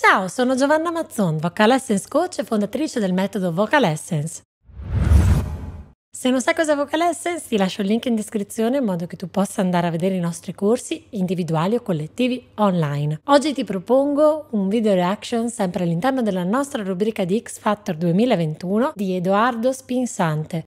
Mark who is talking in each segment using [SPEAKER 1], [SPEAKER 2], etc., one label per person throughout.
[SPEAKER 1] Ciao, sono Giovanna Mazzon, Vocal Essence Coach e fondatrice del metodo Vocal Essence. Se non sai cosa è Vocal Essence, ti lascio il link in descrizione in modo che tu possa andare a vedere i nostri corsi individuali o collettivi online. Oggi ti propongo un video reaction sempre all'interno della nostra rubrica di X Factor 2021 di Edoardo Spinsante,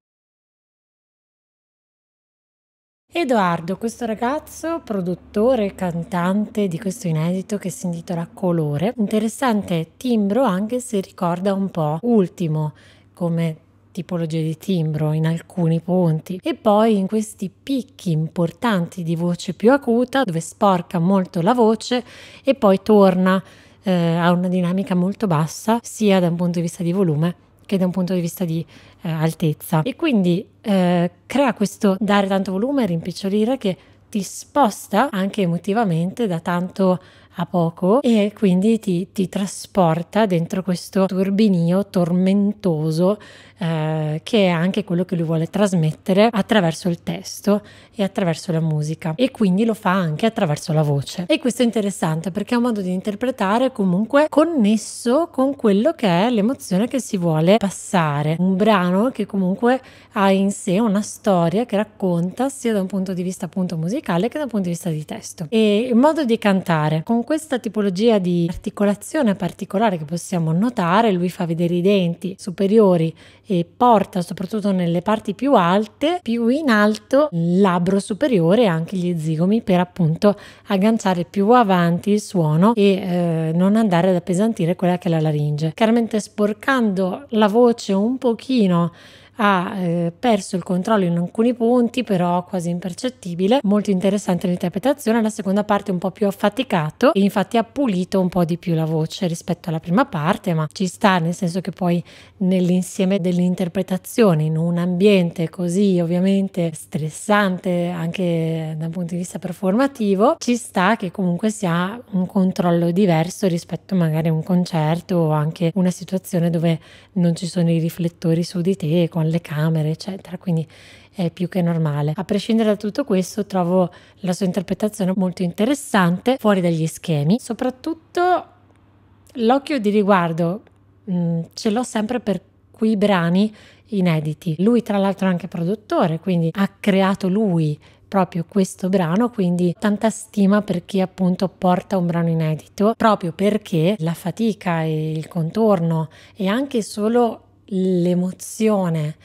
[SPEAKER 1] Edoardo, questo ragazzo, produttore e cantante di questo inedito che si intitola Colore, interessante timbro anche se ricorda un po' ultimo come tipologia di timbro in alcuni punti e poi in questi picchi importanti di voce più acuta dove sporca molto la voce e poi torna eh, a una dinamica molto bassa sia da un punto di vista di volume che da un punto di vista di eh, altezza. E quindi eh, crea questo dare tanto volume, rimpicciolire che ti sposta anche emotivamente da tanto a poco e quindi ti, ti trasporta dentro questo turbinio tormentoso eh, che è anche quello che lui vuole trasmettere attraverso il testo e attraverso la musica e quindi lo fa anche attraverso la voce. E questo è interessante perché è un modo di interpretare comunque connesso con quello che è l'emozione che si vuole passare. Un brano che comunque ha in sé una storia che racconta sia da un punto di vista appunto musicale che da un punto di vista di testo. E il modo di cantare con questa tipologia di articolazione particolare che possiamo notare, lui fa vedere i denti superiori e porta soprattutto nelle parti più alte, più in alto, il labbro superiore e anche gli zigomi per appunto agganciare più avanti il suono e eh, non andare ad appesantire quella che è la laringe. Chiaramente sporcando la voce un pochino ha eh, perso il controllo in alcuni punti, però quasi impercettibile. Molto interessante l'interpretazione. La seconda parte è un po' più affaticato e infatti ha pulito un po' di più la voce rispetto alla prima parte, ma ci sta nel senso che poi nell'insieme dell'interpretazione in un ambiente così ovviamente stressante anche dal punto di vista performativo, ci sta che comunque si ha un controllo diverso rispetto magari a un concerto o anche una situazione dove non ci sono i riflettori su di te con le camere, eccetera, quindi è più che normale. A prescindere da tutto questo, trovo la sua interpretazione molto interessante, fuori dagli schemi, soprattutto l'occhio di riguardo mh, mm, ce l'ho sempre per quei brani inediti. Lui tra l'altro è anche produttore, quindi ha creato lui proprio questo brano, quindi tanta stima per chi appunto porta un brano inedito, proprio perché la fatica e il contorno e anche solo l'emozione,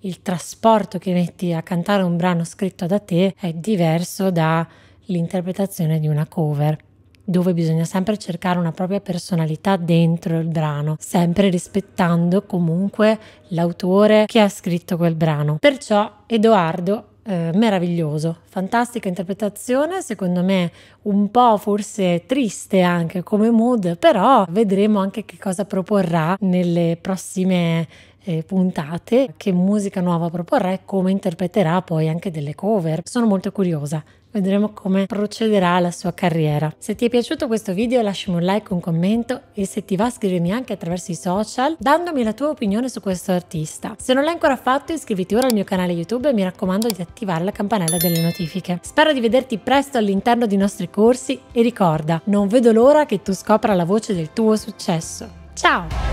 [SPEAKER 1] il trasporto che metti a cantare un brano scritto da te è diverso dall'interpretazione di una cover dove bisogna sempre cercare una propria personalità dentro il brano, sempre rispettando comunque l'autore che ha scritto quel brano. Perciò Edoardo eh, meraviglioso, fantastica interpretazione, secondo me un po' forse triste anche come mood, però vedremo anche che cosa proporrà nelle prossime eh, puntate, che musica nuova proporrà e come interpreterà poi anche delle cover. Sono molto curiosa vedremo come procederà la sua carriera. Se ti è piaciuto questo video lasciami un like, un commento e se ti va scrivimi anche attraverso i social dandomi la tua opinione su questo artista. Se non l'hai ancora fatto iscriviti ora al mio canale YouTube e mi raccomando di attivare la campanella delle notifiche. Spero di vederti presto all'interno dei nostri corsi e ricorda, non vedo l'ora che tu scopra la voce del tuo successo. Ciao!